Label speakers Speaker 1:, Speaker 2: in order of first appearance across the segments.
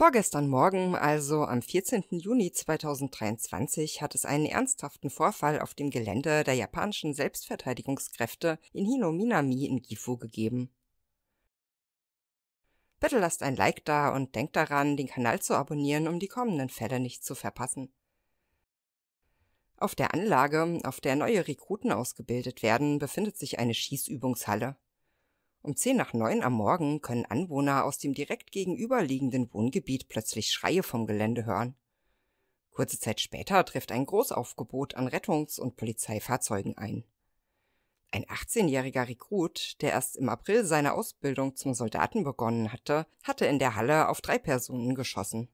Speaker 1: Vorgestern Morgen, also am 14. Juni 2023, hat es einen ernsthaften Vorfall auf dem Gelände der japanischen Selbstverteidigungskräfte in Hinominami in Gifu gegeben. Bitte lasst ein Like da und denkt daran, den Kanal zu abonnieren, um die kommenden Fälle nicht zu verpassen. Auf der Anlage, auf der neue Rekruten ausgebildet werden, befindet sich eine Schießübungshalle. Um zehn nach neun am Morgen können Anwohner aus dem direkt gegenüberliegenden Wohngebiet plötzlich Schreie vom Gelände hören. Kurze Zeit später trifft ein Großaufgebot an Rettungs- und Polizeifahrzeugen ein. Ein 18-jähriger Rekrut, der erst im April seine Ausbildung zum Soldaten begonnen hatte, hatte in der Halle auf drei Personen geschossen.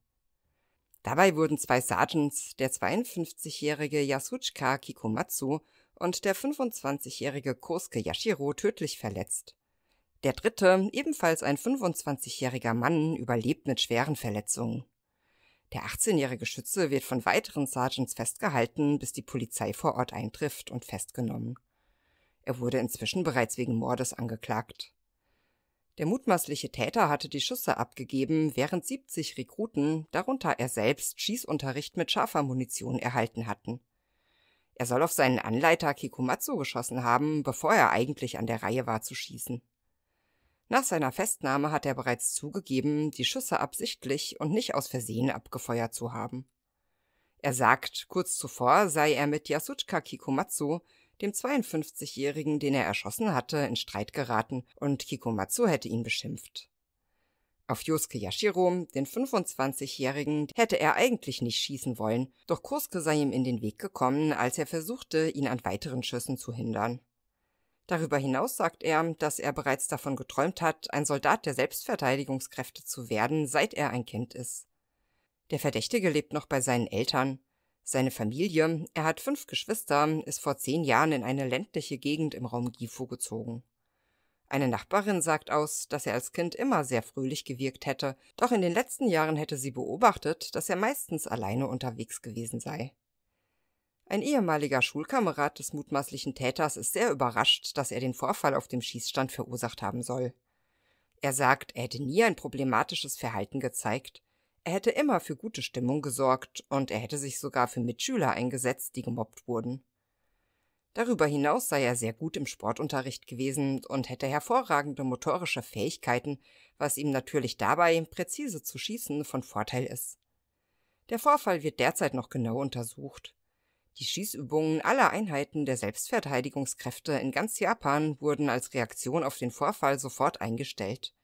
Speaker 1: Dabei wurden zwei Sergeants, der 52-jährige Yasuchika Kikomatsu und der 25-jährige Kosuke Yashiro, tödlich verletzt. Der dritte, ebenfalls ein 25-jähriger Mann, überlebt mit schweren Verletzungen. Der 18-jährige Schütze wird von weiteren Sergeants festgehalten, bis die Polizei vor Ort eintrifft und festgenommen. Er wurde inzwischen bereits wegen Mordes angeklagt. Der mutmaßliche Täter hatte die Schüsse abgegeben, während 70 Rekruten, darunter er selbst, Schießunterricht mit scharfer Munition erhalten hatten. Er soll auf seinen Anleiter Kikumatsu geschossen haben, bevor er eigentlich an der Reihe war zu schießen. Nach seiner Festnahme hat er bereits zugegeben, die Schüsse absichtlich und nicht aus Versehen abgefeuert zu haben. Er sagt, kurz zuvor sei er mit Yasuchka Kikomatsu, dem 52-Jährigen, den er erschossen hatte, in Streit geraten und Kikomatsu hätte ihn beschimpft. Auf Yosuke Yashiro, den 25-Jährigen, hätte er eigentlich nicht schießen wollen, doch Kosuke sei ihm in den Weg gekommen, als er versuchte, ihn an weiteren Schüssen zu hindern. Darüber hinaus sagt er, dass er bereits davon geträumt hat, ein Soldat der Selbstverteidigungskräfte zu werden, seit er ein Kind ist. Der Verdächtige lebt noch bei seinen Eltern. Seine Familie, er hat fünf Geschwister, ist vor zehn Jahren in eine ländliche Gegend im Raum Gifu gezogen. Eine Nachbarin sagt aus, dass er als Kind immer sehr fröhlich gewirkt hätte, doch in den letzten Jahren hätte sie beobachtet, dass er meistens alleine unterwegs gewesen sei. Ein ehemaliger Schulkamerad des mutmaßlichen Täters ist sehr überrascht, dass er den Vorfall auf dem Schießstand verursacht haben soll. Er sagt, er hätte nie ein problematisches Verhalten gezeigt, er hätte immer für gute Stimmung gesorgt und er hätte sich sogar für Mitschüler eingesetzt, die gemobbt wurden. Darüber hinaus sei er sehr gut im Sportunterricht gewesen und hätte hervorragende motorische Fähigkeiten, was ihm natürlich dabei, präzise zu schießen, von Vorteil ist. Der Vorfall wird derzeit noch genau untersucht. Die Schießübungen aller Einheiten der Selbstverteidigungskräfte in ganz Japan wurden als Reaktion auf den Vorfall sofort eingestellt.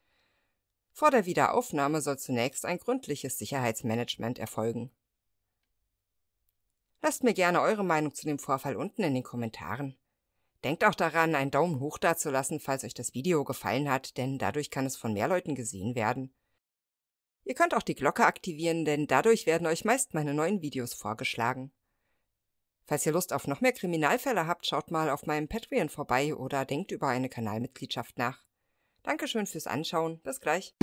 Speaker 1: Vor der Wiederaufnahme soll zunächst ein gründliches Sicherheitsmanagement erfolgen. Lasst mir gerne eure Meinung zu dem Vorfall unten in den Kommentaren. Denkt auch daran, einen Daumen hoch dazulassen, falls euch das Video gefallen hat, denn dadurch kann es von mehr Leuten gesehen werden. Ihr könnt auch die Glocke aktivieren, denn dadurch werden euch meist meine neuen Videos vorgeschlagen. Falls ihr Lust auf noch mehr Kriminalfälle habt, schaut mal auf meinem Patreon vorbei oder denkt über eine Kanalmitgliedschaft nach. Dankeschön fürs Anschauen. Bis gleich.